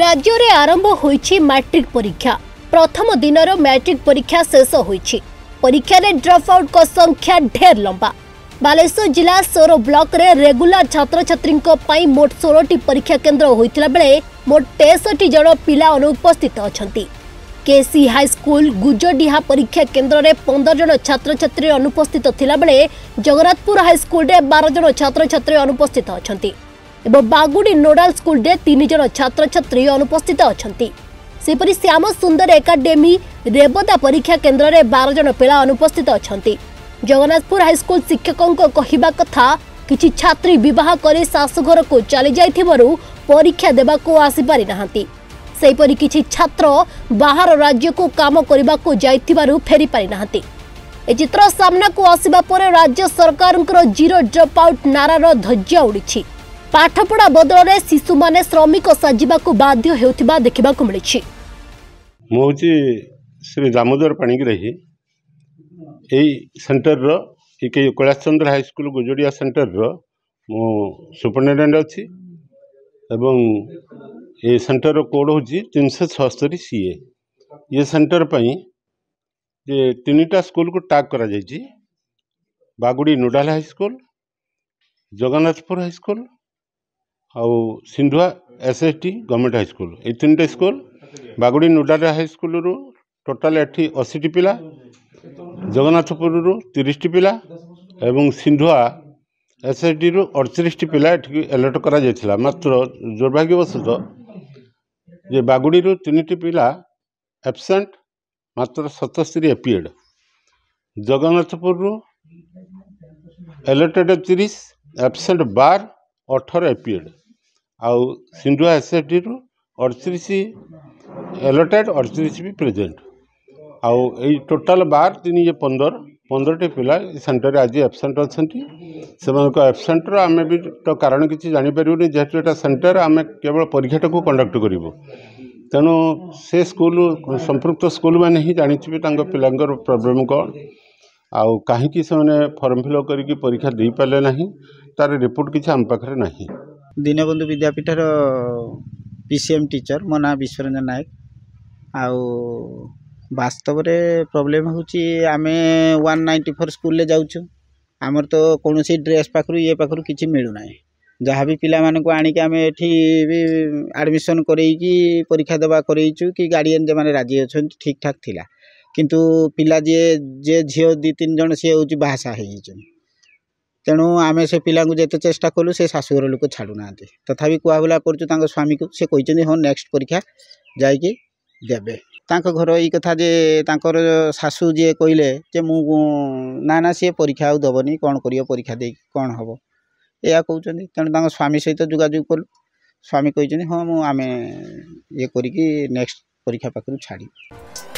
ରାଜ୍ୟରେ ଆରମ୍ଭ ହୋଇଛି ମାଟ୍ରିକ୍ ପରୀକ୍ଷା ପ୍ରଥମ ଦିନର ମ୍ୟାଟ୍ରିକ୍ ପରୀକ୍ଷା ଶେଷ ହୋଇଛି ପରୀକ୍ଷାରେ ଡ୍ରପ୍ ଆଉଟ୍ଙ୍କ ସଂଖ୍ୟା ଢେର ଲମ୍ବା ବାଲେଶ୍ୱର ଜିଲ୍ଲା ସୋର ବ୍ଲକରେ ରେଗୁଲାର ଛାତ୍ରଛାତ୍ରୀଙ୍କ ପାଇଁ ମୋଟ ଷୋହଳଟି ପରୀକ୍ଷା କେନ୍ଦ୍ର ହୋଇଥିଲା ବେଳେ ମୋଟ ତେଷଠି ଜଣ ପିଲା ଅନୁପସ୍ଥିତ ଅଛନ୍ତି କେସି ହାଇସ୍କୁଲ ଗୁଜଡିହା ପରୀକ୍ଷା କେନ୍ଦ୍ରରେ ପନ୍ଦର ଜଣ ଛାତ୍ରଛାତ୍ରୀ ଅନୁପସ୍ଥିତ ଥିଲାବେଳେ ଜଗନ୍ନାଥପୁର ହାଇସ୍କୁଲରେ ବାର ଜଣ ଛାତ୍ରଛାତ୍ରୀ ଅନୁପସ୍ଥିତ ଅଛନ୍ତି ଏବଂ ବାଗୁଡ଼ି ନୋଡାଲ ସ୍କୁଲରେ ତିନି ଜଣ ଛାତ୍ରଛାତ୍ରୀ ଅନୁପସ୍ଥିତ ଅଛନ୍ତି ସେହିପରି ଶ୍ୟାମ ସୁନ୍ଦର ଏକାଡେମୀ ରେବଦା ପରୀକ୍ଷା କେନ୍ଦ୍ରରେ ବାର ଜଣ ପିଲା ଅନୁପସ୍ଥିତ ଅଛନ୍ତି ଜଗନ୍ନାଥପୁର ହାଇସ୍କୁଲ ଶିକ୍ଷକଙ୍କ କହିବା କଥା କିଛି ଛାତ୍ରୀ ବିବାହ କରି ଶାଶୁଘରକୁ ଚାଲିଯାଇଥିବାରୁ ପରୀକ୍ଷା ଦେବାକୁ ଆସିପାରି ନାହାନ୍ତି ସେହିପରି କିଛି ଛାତ୍ର ବାହାର ରାଜ୍ୟକୁ କାମ କରିବାକୁ ଯାଇଥିବାରୁ ଫେରିପାରି ନାହାନ୍ତି ଏ ଚିତ୍ର ସାମ୍ନାକୁ ଆସିବା ପରେ ରାଜ୍ୟ ସରକାରଙ୍କର ଜିରୋ ଡ୍ରପ୍ ଆଉଟ୍ ନାରାର ଧୈର୍ଯ୍ୟ ଉଡ଼ିଛି पाठपढ़ा बदल में शिशु मैंने श्रमिक साजा को बाध्य देखा मिली मुझे श्री दामोदर पाणीग्राही सेन्टर रिके कैलाश चंद्र हाईस्कल गुजोड़िया सेन्टर रो रुपरिटेडेन्ट अच्छी ये सेन्टर कोड हूँ तीन सौ छस्तरी सी ए ये सेन्टर पर तीन परनिटा स्कूल को टैग करा Baguri nodal high school Jagannathpur high school ଆଉ Sindhua S S T government high school ଏଇ ତିନିଟା ସ୍କୁଲ ବାଗୁଡ଼ି ନୁଡ଼ାଟା ହାଇସ୍କୁଲରୁ ଟୋଟାଲ ଏଠି ଅଶୀଟି ପିଲା ଜଗନ୍ନାଥପୁରରୁ ତିରିଶଟି ପିଲା ଏବଂ ସିନ୍ଧୁଆ ଏସ୍ ଏସ୍ ଟିରୁ ଅଡ଼ତିରିଶଟି ପିଲା ଏଠିକି ଆଲର୍ଟ କରାଯାଇଥିଲା ମାତ୍ର ଦୁର୍ଭାଗ୍ୟବଶତଃ ଯେ ବାଗୁଡ଼ିରୁ ତିନିଟି ପିଲା ଆବସେଣ୍ଟ ମାତ୍ର ସତସ୍ତରୀ ଏପିଏଡ଼୍ ଜଗନ୍ନାଥପୁରରୁ ଆଲର୍ଟେଡ଼ ତିରିଶ ଆବସେଣ୍ଟ ବାର ଅଠର ଏପିଏଡ଼୍ ଆଉ ସିନ୍ଧୁ ଆସେଟିରୁ ଅଡ଼ତିରିଶ ଏଲୋଟେଡ୍ ଅଡ଼ତିରିଶ ବି ପ୍ରେଜେଣ୍ଟ ଆଉ ଏଇ ଟୋଟାଲ୍ ବାର ତିନି ଯେ ପନ୍ଦର ପନ୍ଦରଟି ପିଲା ଏ ସେଣ୍ଟରରେ ଆଜି ଆବସେଣ୍ଟ ଅଛନ୍ତି ସେମାନଙ୍କ ଆବସେଣ୍ଟର ଆମେ ବି ତ କାରଣ କିଛି ଜାଣିପାରିବୁନି ଯେହେତୁ ଏଇଟା ସେଣ୍ଟର ଆମେ କେବଳ ପରୀକ୍ଷାଟାକୁ କଣ୍ଡକ୍ଟ କରିବୁ ତେଣୁ ସେ ସ୍କୁଲ ସମ୍ପୃକ୍ତ ସ୍କୁଲମାନେ ହିଁ ଜାଣିଥିବେ ତାଙ୍କ ପିଲାଙ୍କର ପ୍ରୋବ୍ଲେମ୍ କ'ଣ ଆଉ କାହିଁକି ସେମାନେ ଫର୍ମ ଫିଲ୍ଅପ୍ କରିକି ପରୀକ୍ଷା ଦେଇପାରିଲେ ନାହିଁ ତା'ର ରିପୋର୍ଟ କିଛି ଆମ ପାଖରେ ନାହିଁ ଦୀନବନ୍ଧୁ ବିଦ୍ୟାପୀଠର ପି ସି ଏମ୍ ଟିଚର୍ ମୋ ନାଁ ବିଶ୍ୱରଞ୍ଜନ ନାୟକ ଆଉ ବାସ୍ତବରେ ପ୍ରୋବ୍ଲେମ୍ ହେଉଛି ଆମେ ୱାନ୍ ନାଇଣ୍ଟି ଫୋର୍ ସ୍କୁଲ୍ରେ ଯାଉଛୁ ଆମର ତ କୌଣସି ଡ୍ରେସ୍ ପାଖରୁ ଇଏ ପାଖରୁ କିଛି ମିଳୁନାହିଁ ଯାହା ବି ପିଲାମାନଙ୍କୁ ଆଣିକି ଆମେ ଏଠି ବି ଆଡ଼ମିସନ୍ କରେଇକି ପରୀକ୍ଷା ଦେବା କରେଇଛୁ କି ଗାର୍ଡ଼ିଆନ୍ ଯେଉଁମାନେ ରାଜି ଅଛନ୍ତି ଠିକ୍ ଠାକ୍ ଥିଲା କିନ୍ତୁ ପିଲା ଯିଏ ଯିଏ ଝିଅ ଦୁଇ ତିନି ଜଣ ସିଏ ହେଉଛି ବାହାସାହା ହେଇଯାଇଛନ୍ତି ତେଣୁ ଆମେ ସେ ପିଲାଙ୍କୁ ଯେତେ ଚେଷ୍ଟା କଲୁ ସେ ଶାଶୁଘର ଲୋକ ଛାଡ଼ୁନାହାନ୍ତି ତଥାପି କୁହାବୁଲା କରୁଛୁ ତାଙ୍କ ସ୍ୱାମୀକୁ ସେ କହିଛନ୍ତି ହଁ ନେକ୍ସଟ ପରୀକ୍ଷା ଯାଇକି ଦେବେ ତାଙ୍କ ଘର ଏଇ କଥା ଯେ ତାଙ୍କର ଶାଶୁ ଯିଏ କହିଲେ ଯେ ମୁଁ ନା ନା ସିଏ ପରୀକ୍ଷା ଆଉ ଦେବନି କ'ଣ କରିବ ପରୀକ୍ଷା ଦେଇକି କ'ଣ ହେବ ଏହା କହୁଛନ୍ତି ତେଣୁ ତାଙ୍କ ସ୍ୱାମୀ ସହିତ ଯୋଗାଯୋଗ କଲୁ ସ୍ୱାମୀ କହିଛନ୍ତି ହଁ ମୁଁ ଆମେ ଇଏ କରିକି ନେକ୍ସଟ୍ ପରୀକ୍ଷା ପାଖରୁ ଛାଡ଼ିବୁ